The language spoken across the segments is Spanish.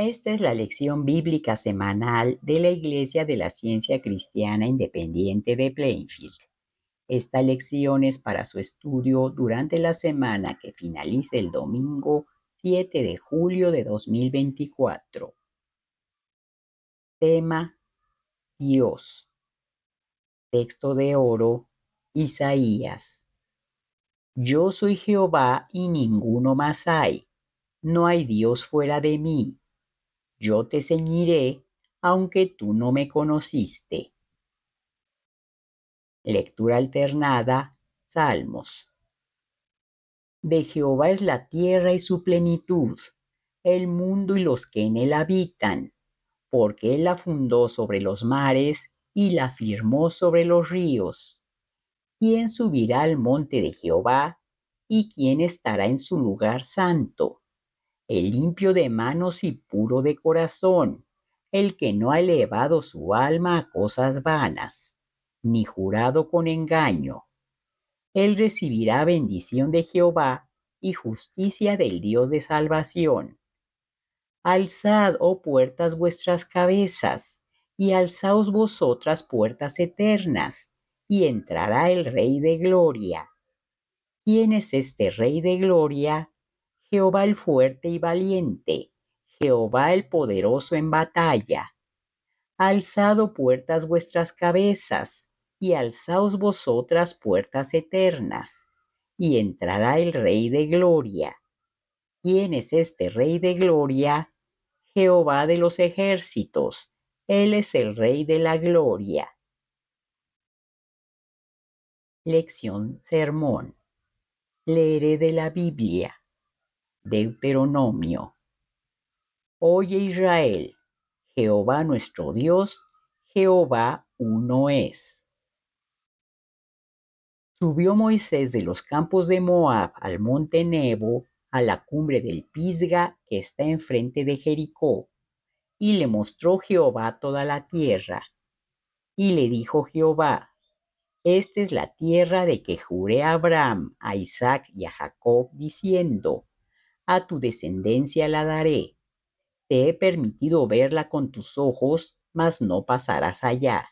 Esta es la lección bíblica semanal de la Iglesia de la Ciencia Cristiana Independiente de Plainfield. Esta lección es para su estudio durante la semana que finalice el domingo 7 de julio de 2024. Tema Dios. Texto de oro Isaías. Yo soy Jehová y ninguno más hay. No hay Dios fuera de mí yo te ceñiré, aunque tú no me conociste. Lectura alternada, Salmos. De Jehová es la tierra y su plenitud, el mundo y los que en él habitan, porque él la fundó sobre los mares y la firmó sobre los ríos. ¿Quién subirá al monte de Jehová y quién estará en su lugar santo? el limpio de manos y puro de corazón, el que no ha elevado su alma a cosas vanas, ni jurado con engaño. Él recibirá bendición de Jehová y justicia del Dios de salvación. Alzad, oh puertas, vuestras cabezas, y alzaos vosotras puertas eternas, y entrará el Rey de Gloria. ¿Quién es este Rey de Gloria? Jehová el fuerte y valiente, Jehová el poderoso en batalla. Alzado puertas vuestras cabezas, y alzaos vosotras puertas eternas, y entrará el Rey de Gloria. ¿Quién es este Rey de Gloria? Jehová de los ejércitos, Él es el Rey de la Gloria. Lección Sermón. Leeré de la Biblia. Deuteronomio. Oye Israel, Jehová nuestro Dios, Jehová uno es. Subió Moisés de los campos de Moab al monte Nebo, a la cumbre del Pisga que está enfrente de Jericó, y le mostró Jehová toda la tierra. Y le dijo Jehová, Esta es la tierra de que juré a Abraham, a Isaac y a Jacob, diciendo, a tu descendencia la daré. Te he permitido verla con tus ojos, mas no pasarás allá.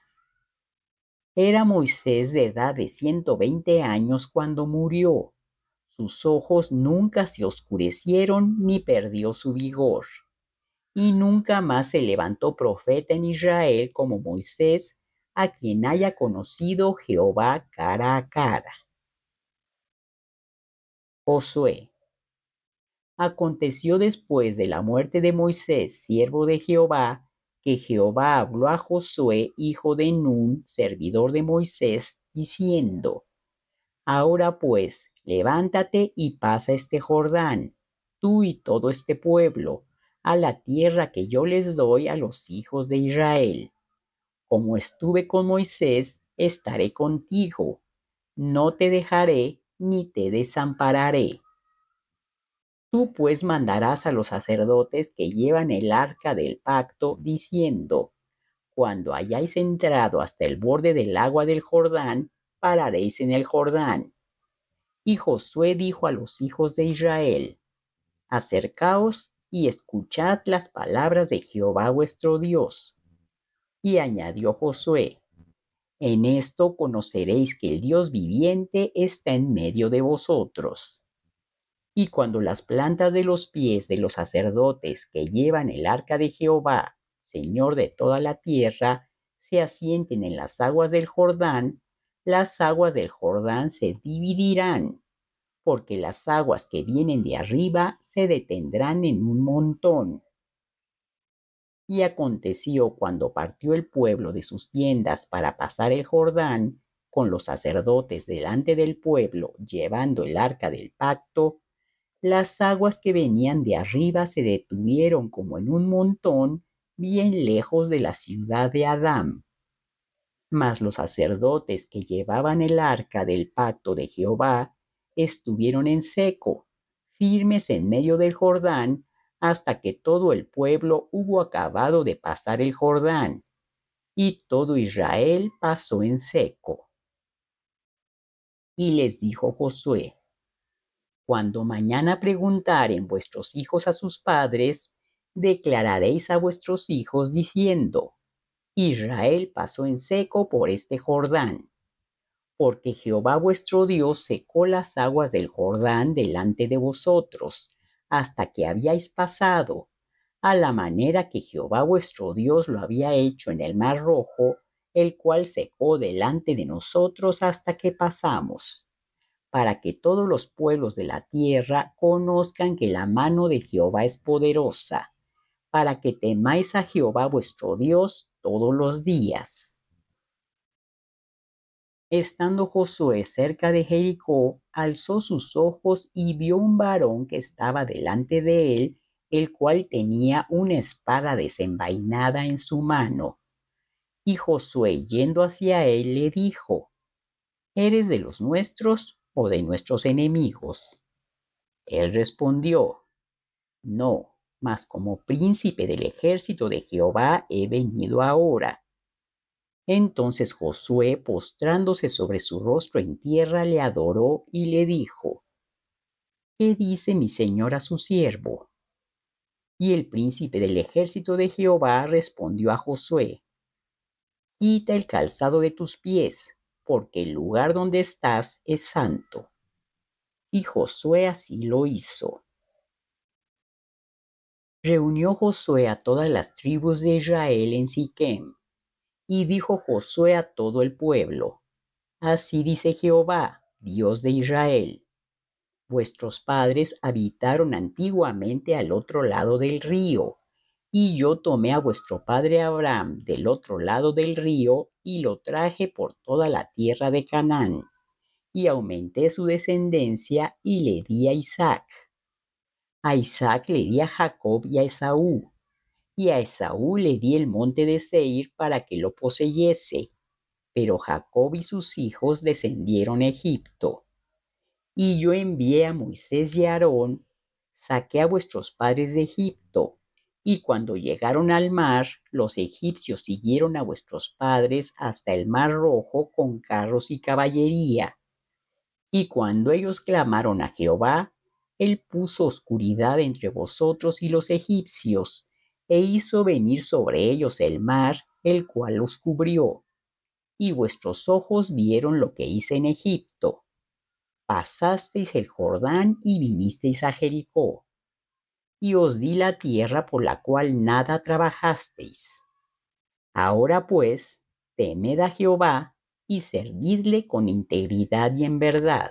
Era Moisés de edad de 120 años cuando murió. Sus ojos nunca se oscurecieron ni perdió su vigor. Y nunca más se levantó profeta en Israel como Moisés, a quien haya conocido Jehová cara a cara. Josué Aconteció después de la muerte de Moisés, siervo de Jehová, que Jehová habló a Josué, hijo de Nun, servidor de Moisés, diciendo, Ahora pues, levántate y pasa este Jordán, tú y todo este pueblo, a la tierra que yo les doy a los hijos de Israel. Como estuve con Moisés, estaré contigo, no te dejaré ni te desampararé Tú pues mandarás a los sacerdotes que llevan el arca del pacto, diciendo, cuando hayáis entrado hasta el borde del agua del Jordán, pararéis en el Jordán. Y Josué dijo a los hijos de Israel, acercaos y escuchad las palabras de Jehová vuestro Dios. Y añadió Josué, en esto conoceréis que el Dios viviente está en medio de vosotros y cuando las plantas de los pies de los sacerdotes que llevan el arca de Jehová, Señor de toda la tierra, se asienten en las aguas del Jordán, las aguas del Jordán se dividirán, porque las aguas que vienen de arriba se detendrán en un montón. Y aconteció cuando partió el pueblo de sus tiendas para pasar el Jordán, con los sacerdotes delante del pueblo llevando el arca del pacto, las aguas que venían de arriba se detuvieron como en un montón bien lejos de la ciudad de Adán. Mas los sacerdotes que llevaban el arca del pacto de Jehová estuvieron en seco, firmes en medio del Jordán, hasta que todo el pueblo hubo acabado de pasar el Jordán, y todo Israel pasó en seco. Y les dijo Josué, cuando mañana preguntaren vuestros hijos a sus padres, declararéis a vuestros hijos diciendo, Israel pasó en seco por este Jordán, porque Jehová vuestro Dios secó las aguas del Jordán delante de vosotros, hasta que habíais pasado, a la manera que Jehová vuestro Dios lo había hecho en el mar rojo, el cual secó delante de nosotros hasta que pasamos para que todos los pueblos de la tierra conozcan que la mano de Jehová es poderosa, para que temáis a Jehová vuestro Dios todos los días. Estando Josué cerca de Jericó, alzó sus ojos y vio un varón que estaba delante de él, el cual tenía una espada desenvainada en su mano. Y Josué, yendo hacia él, le dijo, ¿Eres de los nuestros o de nuestros enemigos? Él respondió, No, mas como príncipe del ejército de Jehová he venido ahora. Entonces Josué, postrándose sobre su rostro en tierra, le adoró y le dijo, ¿Qué dice mi señor a su siervo? Y el príncipe del ejército de Jehová respondió a Josué, Quita el calzado de tus pies, porque el lugar donde estás es santo. Y Josué así lo hizo. Reunió Josué a todas las tribus de Israel en Siquem, y dijo Josué a todo el pueblo: Así dice Jehová, Dios de Israel. Vuestros padres habitaron antiguamente al otro lado del río, y yo tomé a vuestro padre Abraham del otro lado del río y lo traje por toda la tierra de Canaán. Y aumenté su descendencia y le di a Isaac. A Isaac le di a Jacob y a Esaú. Y a Esaú le di el monte de Seir para que lo poseyese. Pero Jacob y sus hijos descendieron a Egipto. Y yo envié a Moisés y a Aarón, saqué a vuestros padres de Egipto, y cuando llegaron al mar, los egipcios siguieron a vuestros padres hasta el mar rojo con carros y caballería. Y cuando ellos clamaron a Jehová, él puso oscuridad entre vosotros y los egipcios, e hizo venir sobre ellos el mar, el cual los cubrió. Y vuestros ojos vieron lo que hice en Egipto. Pasasteis el Jordán y vinisteis a Jericó y os di la tierra por la cual nada trabajasteis. Ahora pues, temed a Jehová y servidle con integridad y en verdad,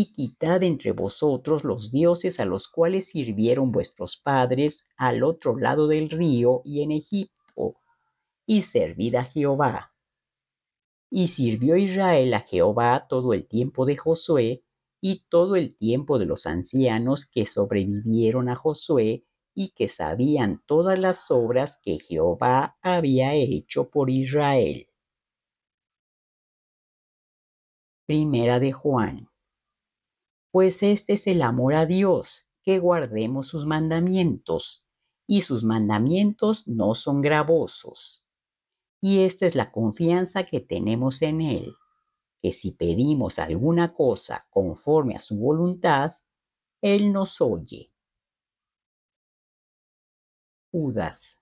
y quitad entre vosotros los dioses a los cuales sirvieron vuestros padres al otro lado del río y en Egipto, y servid a Jehová. Y sirvió Israel a Jehová todo el tiempo de Josué, y todo el tiempo de los ancianos que sobrevivieron a Josué y que sabían todas las obras que Jehová había hecho por Israel. Primera de Juan. Pues este es el amor a Dios, que guardemos sus mandamientos, y sus mandamientos no son gravosos. Y esta es la confianza que tenemos en Él, que si pedimos alguna cosa conforme a su voluntad, Él nos oye. Judas.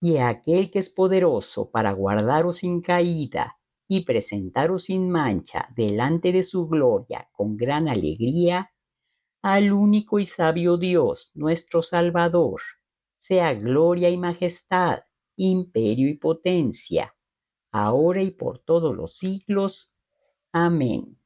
Y aquel que es poderoso para guardaros sin caída y presentaros sin mancha delante de su gloria con gran alegría, al único y sabio Dios, nuestro Salvador, sea gloria y majestad, imperio y potencia, ahora y por todos los siglos. Amén.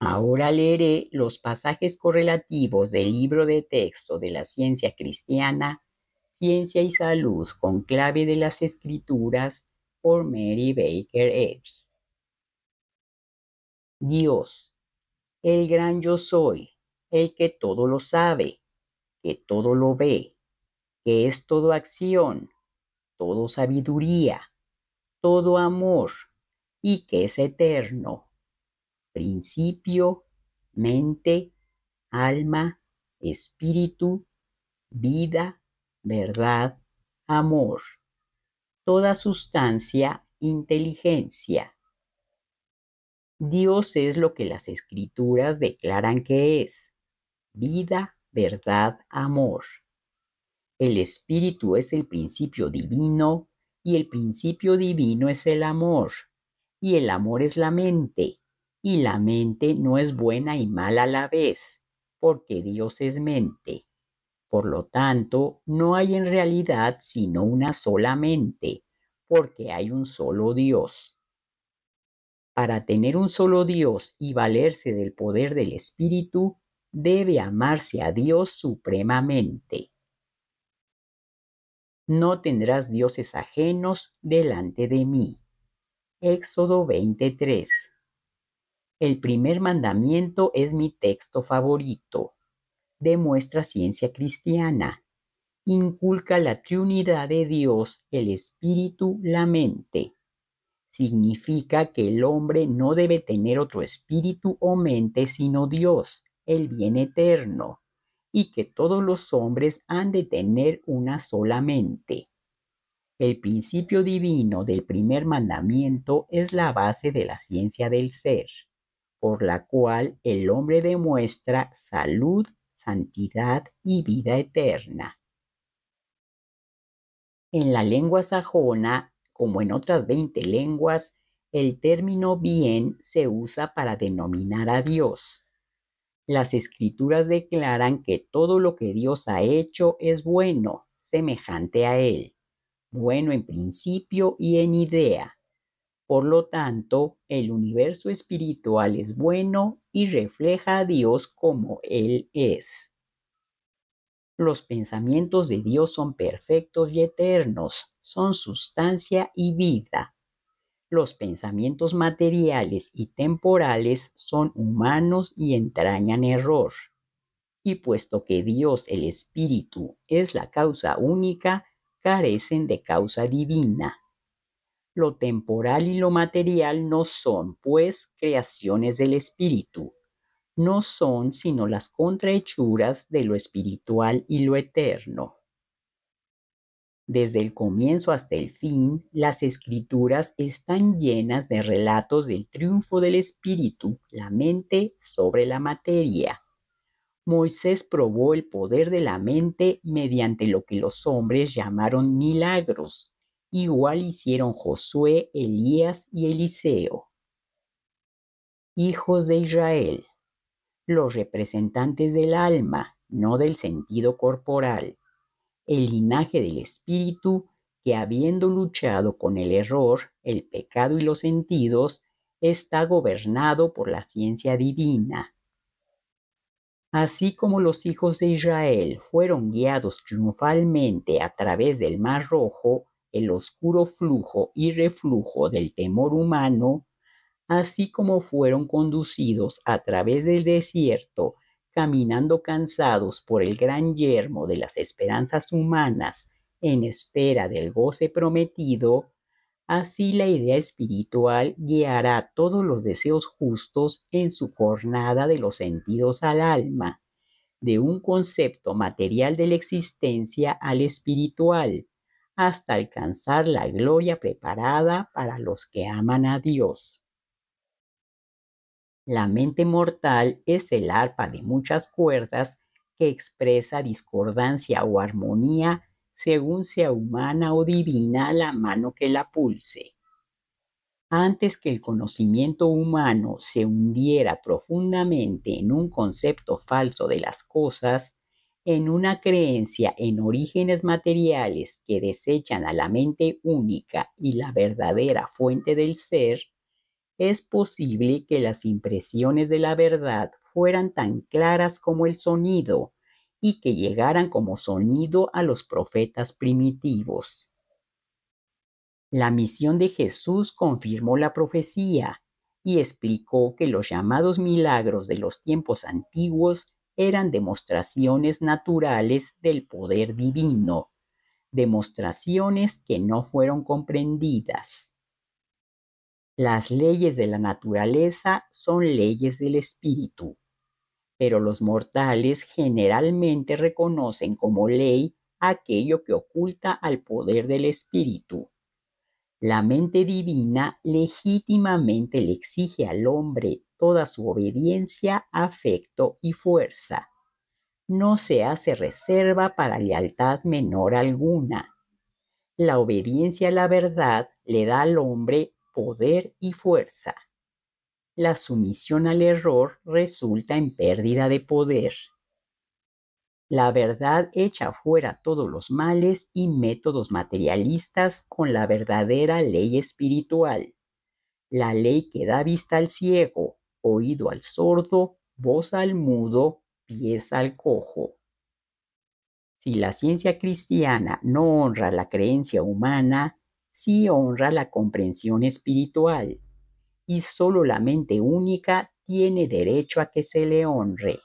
Ahora leeré los pasajes correlativos del libro de texto de la ciencia cristiana, Ciencia y Salud con clave de las escrituras por Mary Baker Eddy. Dios, el gran yo soy, el que todo lo sabe, que todo lo ve, que es todo acción, todo sabiduría, todo amor, y que es eterno. Principio, mente, alma, espíritu, vida, verdad, amor. Toda sustancia, inteligencia. Dios es lo que las escrituras declaran que es. Vida, verdad, amor. El espíritu es el principio divino y el principio divino es el amor. Y el amor es la mente. Y la mente no es buena y mala a la vez, porque Dios es mente. Por lo tanto, no hay en realidad sino una sola mente, porque hay un solo Dios. Para tener un solo Dios y valerse del poder del Espíritu, debe amarse a Dios supremamente no tendrás dioses ajenos delante de mí. Éxodo 23. El primer mandamiento es mi texto favorito. Demuestra ciencia cristiana. Inculca la Trinidad de Dios, el espíritu, la mente. Significa que el hombre no debe tener otro espíritu o mente sino Dios, el bien eterno y que todos los hombres han de tener una sola mente. El principio divino del primer mandamiento es la base de la ciencia del ser, por la cual el hombre demuestra salud, santidad y vida eterna. En la lengua sajona, como en otras 20 lenguas, el término bien se usa para denominar a Dios, las escrituras declaran que todo lo que Dios ha hecho es bueno, semejante a Él, bueno en principio y en idea. Por lo tanto, el universo espiritual es bueno y refleja a Dios como Él es. Los pensamientos de Dios son perfectos y eternos, son sustancia y vida. Los pensamientos materiales y temporales son humanos y entrañan error. Y puesto que Dios, el Espíritu, es la causa única, carecen de causa divina. Lo temporal y lo material no son, pues, creaciones del Espíritu, no son sino las contrahechuras de lo espiritual y lo eterno. Desde el comienzo hasta el fin, las escrituras están llenas de relatos del triunfo del espíritu, la mente sobre la materia. Moisés probó el poder de la mente mediante lo que los hombres llamaron milagros. Igual hicieron Josué, Elías y Eliseo. Hijos de Israel, los representantes del alma, no del sentido corporal el linaje del Espíritu, que habiendo luchado con el error, el pecado y los sentidos, está gobernado por la ciencia divina. Así como los hijos de Israel fueron guiados triunfalmente a través del Mar Rojo, el oscuro flujo y reflujo del temor humano, así como fueron conducidos a través del desierto caminando cansados por el gran yermo de las esperanzas humanas en espera del goce prometido, así la idea espiritual guiará todos los deseos justos en su jornada de los sentidos al alma, de un concepto material de la existencia al espiritual, hasta alcanzar la gloria preparada para los que aman a Dios. La mente mortal es el arpa de muchas cuerdas que expresa discordancia o armonía según sea humana o divina la mano que la pulse. Antes que el conocimiento humano se hundiera profundamente en un concepto falso de las cosas, en una creencia en orígenes materiales que desechan a la mente única y la verdadera fuente del ser, es posible que las impresiones de la verdad fueran tan claras como el sonido y que llegaran como sonido a los profetas primitivos. La misión de Jesús confirmó la profecía y explicó que los llamados milagros de los tiempos antiguos eran demostraciones naturales del poder divino, demostraciones que no fueron comprendidas. Las leyes de la naturaleza son leyes del espíritu, pero los mortales generalmente reconocen como ley aquello que oculta al poder del espíritu. La mente divina legítimamente le exige al hombre toda su obediencia, afecto y fuerza. No se hace reserva para lealtad menor alguna. La obediencia a la verdad le da al hombre poder y fuerza. La sumisión al error resulta en pérdida de poder. La verdad echa fuera todos los males y métodos materialistas con la verdadera ley espiritual, la ley que da vista al ciego, oído al sordo, voz al mudo, pies al cojo. Si la ciencia cristiana no honra la creencia humana, si honra la comprensión espiritual y solo la mente única tiene derecho a que se le honre.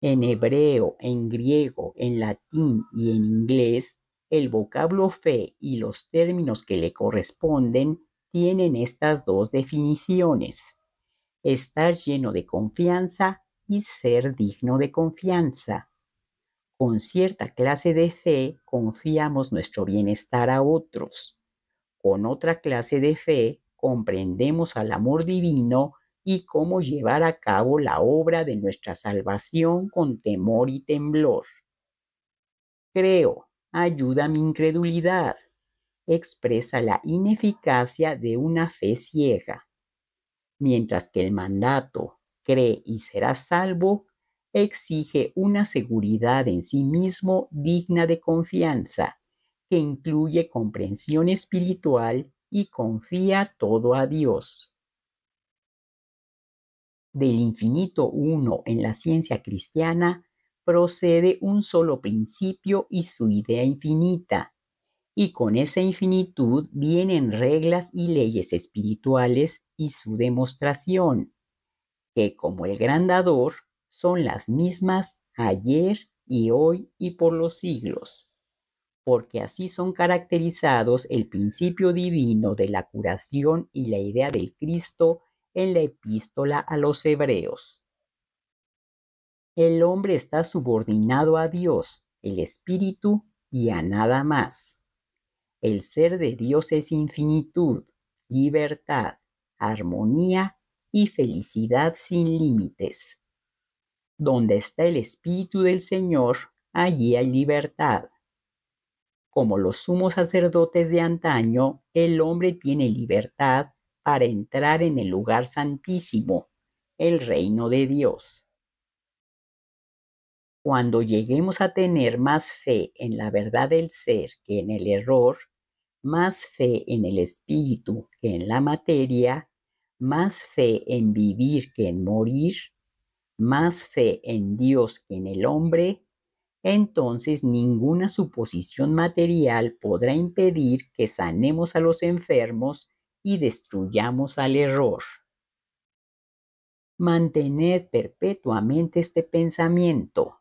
En hebreo, en griego, en latín y en inglés, el vocablo fe y los términos que le corresponden tienen estas dos definiciones. Estar lleno de confianza y ser digno de confianza con cierta clase de fe confiamos nuestro bienestar a otros. Con otra clase de fe comprendemos al amor divino y cómo llevar a cabo la obra de nuestra salvación con temor y temblor. Creo, ayuda mi incredulidad, expresa la ineficacia de una fe ciega, mientras que el mandato, cree y será salvo, exige una seguridad en sí mismo digna de confianza, que incluye comprensión espiritual y confía todo a Dios. Del infinito uno en la ciencia cristiana procede un solo principio y su idea infinita, y con esa infinitud vienen reglas y leyes espirituales y su demostración, que como el grandador son las mismas ayer y hoy y por los siglos, porque así son caracterizados el principio divino de la curación y la idea del Cristo en la epístola a los hebreos. El hombre está subordinado a Dios, el Espíritu y a nada más. El ser de Dios es infinitud, libertad, armonía y felicidad sin límites. Donde está el Espíritu del Señor, allí hay libertad. Como los sumos sacerdotes de antaño, el hombre tiene libertad para entrar en el lugar santísimo, el reino de Dios. Cuando lleguemos a tener más fe en la verdad del ser que en el error, más fe en el espíritu que en la materia, más fe en vivir que en morir, más fe en Dios que en el hombre, entonces ninguna suposición material podrá impedir que sanemos a los enfermos y destruyamos al error. Mantened perpetuamente este pensamiento,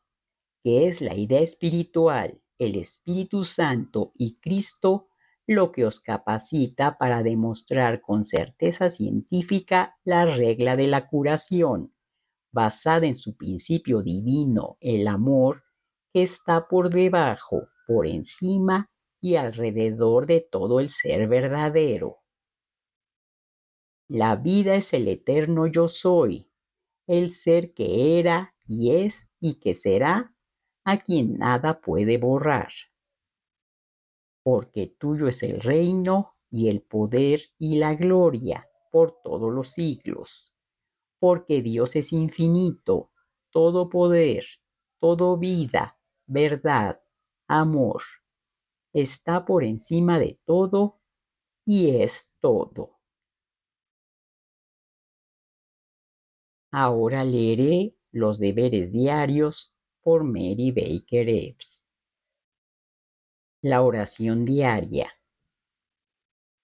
que es la idea espiritual, el Espíritu Santo y Cristo, lo que os capacita para demostrar con certeza científica la regla de la curación basada en su principio divino, el amor, que está por debajo, por encima y alrededor de todo el ser verdadero. La vida es el eterno yo soy, el ser que era y es y que será, a quien nada puede borrar. Porque tuyo es el reino y el poder y la gloria por todos los siglos porque Dios es infinito, todo poder, todo vida, verdad, amor. Está por encima de todo y es todo. Ahora leeré los deberes diarios por Mary Baker Eddy. La oración diaria